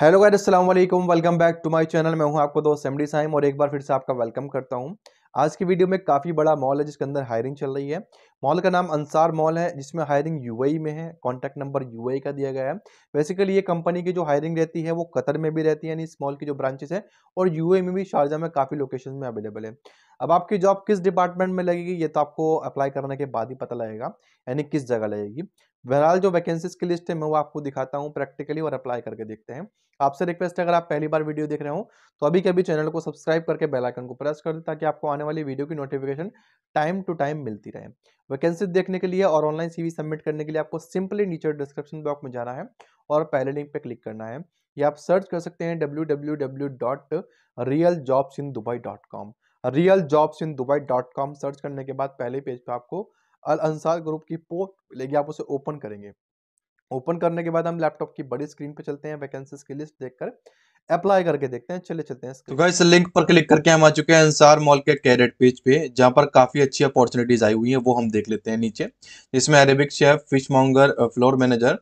hello guide अस्सलाम वालेकुम welcome back to my channel मैं हूं आपको दोस्त एमडी साइम और एक बार फिर से आपका वेलकम करता हूं आज की वीडियो में काफ़ी बड़ा मॉल है जिसके अंदर हायरिंग चल रही है मॉल का नाम अंसार मॉल है जिसमें हायरिंग यूएई e में है कॉन्टैक्ट नंबर यूएई e का दिया गया है बेसिकली ये कंपनी की जो हायरिंग रहती है वो कतर में भी रहती है यानी इस मॉल की जो ब्रांचेस है और यू e में भी शारजा में काफ़ी लोकेशन में अवेलेबल है अब आपकी जॉब किस डिपार्टमेंट में लगेगी ये तो आपको अप्लाई करने के बाद ही पता लगेगा यानी किस जगह लगेगी बहरहाल जो वैकेंसीज की लिस्ट है मैं वो आपको दिखाता हूँ प्रैक्टिकली और अप्लाई करके देखते हैं आपसे रिक्वेस्ट है अगर आप पहली बार वीडियो देख रहे हो तो अभी के अभी चैनल को सब्सक्राइब करके बेल आइकन को प्रेस कर दें ताकि आपको आने वाली वीडियो की नोटिफिकेशन टाइम टू टाइम मिलती रहे वैकेंसी देखने के लिए और ऑनलाइन सीवी सबमिट करने के लिए आपको सिंपली नीचे डिस्क्रिप्शन बॉक्स में जाना है और पहले लिंक पर क्लिक करना है या आप सर्च कर सकते हैं W W W dot real jobs in Dubai dot com real jobs in Dubai dot com search करने के बाद पहले पेज पर आपको अल अंसार ग्रुप की पोस्ट मिलेगी आप उसे ओपन करेंगे ओपन करने के बाद हम लैपटॉप की बड़ी स्क्रीन पर चलते हैं वैकेंसीज की लिस्ट देखकर अप्लाई करके देखते हैं चले चलते हैं तो गाइस लिंक पर क्लिक करके हम आ चुके हैं अंसार मॉल के कैरेट पेज पे जहाँ पर काफ़ी अच्छी अपॉर्चुनिटीज आई हुई हैं वो हम देख लेते हैं नीचे इसमें Arabic chef fishmonger floor manager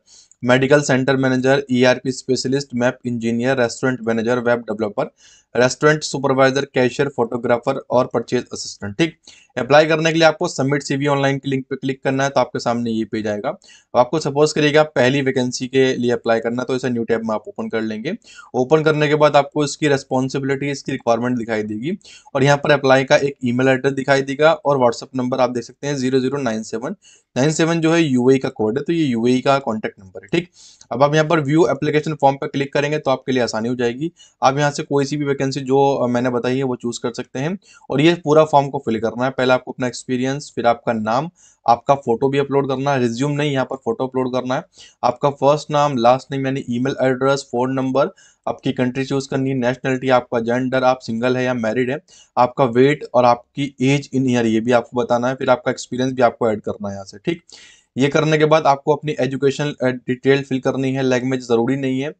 medical centre manager ERP specialist map engineer restaurant manager web developer restaurant supervisor cashier photographer और परचेज असिस्टेंट ठीक अप्लाई करने के लिए आपको सबमिट सीवी ऑनलाइन के लिंक पे क्लिक करना है तो आपके सामने ये पेज आएगा आपको सपोज करिएगा पहली वैकेंसी के लिए अप्लाई करना तो इसे न्यू टैब में आप ओपन कर लेंगे ओपन करने के बाद आपको इसकी रेस्पॉन्सिबिलिटी इसकी रिक्वायरमेंट दिखाई देगी और यहाँ पर अप्लाई का एक ई एड्रेस दिखाई देगा और व्हाट्सअप नंबर आप देख सकते हैं zero zero nine seven nine seven जो है यू e का कोड है तो ये यू e का कॉन्टैक्ट नंबर है ठीक अब आप यहाँ पर व्यू एप्लीकेशन फॉर्म पर क्लिक करेंगे तो आपके लिए आसानी हो जाएगी आप यहाँ से कोई सी भी वैकेंसी जो मैंने बताई है वो चूज़ कर सकते हैं और ये पूरा फॉर्म को फिल करना है पहले आपको अपना एक्सपीरियंस फिर आपका नाम आपका फोटो भी अपलोड करना है रिज्यूम नहीं यहाँ पर फोटो अपलोड करना है आपका फर्स्ट नाम लास्ट नेम यानी ईमेल एड्रेस फोन नंबर आपकी कंट्री चूज करनी है नेशनलिटी आपका जेंडर आप सिंगल है या मैरिड है आपका वेट और आपकी एज इन ईयर ये भी आपको बताना है फिर आपका एक्सपीरियंस भी आपको ऐड करना है यहाँ से ठीक ये करने के बाद आपको अपनी एजुकेशन डिटेल फिल करनी है लैंग्वेज ज़रूरी नहीं है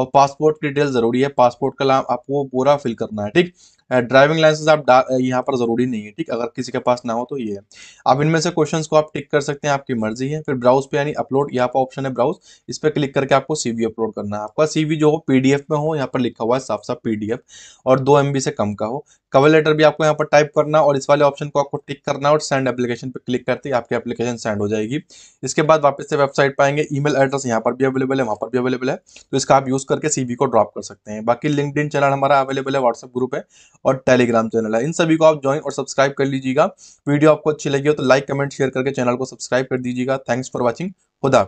और पासपोर्ट की डिटेल ज़रूरी है पासपोर्ट का नाम आपको पूरा फिल करना है ठीक ड्राइविंग लाइसेंस आप यहाँ पर ज़रूरी नहीं है ठीक अगर किसी के पास ना हो तो ये है आप इनमें से क्वेश्चन को आप टिक कर सकते हैं आपकी मर्जी है फिर ब्राउज पे यानी अपलोड यहाँ पर ऑप्शन है ब्राउज इस पर क्लिक करके आपको सीवी अपलोड करना है आपका सीवी जो हो पीडीएफ में हो यहाँ पर लिखा हुआ है साफ साफ पीडीएफ और दो एमबी से कम का हो कवर लेटर भी आपको यहाँ पर टाइप करना और इस वाले ऑप्शन को आपको टिक करना और सेंड एप्लीकेशन पर क्लिक करते ही आपकी एप्लीकेशन सेंड हो जाएगी इसके बाद वापस से वेबसाइट पर आएंगे ईमेल एड्रेस यहाँ पर भी अवेलेबल है वहाँ पर भी अवेलेबल है तो इसका आप यूज़ करके सीवी को ड्रॉप कर सकते हैं बाकी लिंकड चैनल हमारा अवेलेबल है व्हाट्सएप ग्रुप है और टेलीग्राम चैनल है इन सभी को आप ज्वाइन और सब्सक्राइब कर लीजिएगा वीडियो आपको अच्छी लगी हो तो लाइक कमेंट शेयर करके चैनल को सब्सक्राइब कर दीजिएगा थैंक्स फॉर वॉचिंग खुदा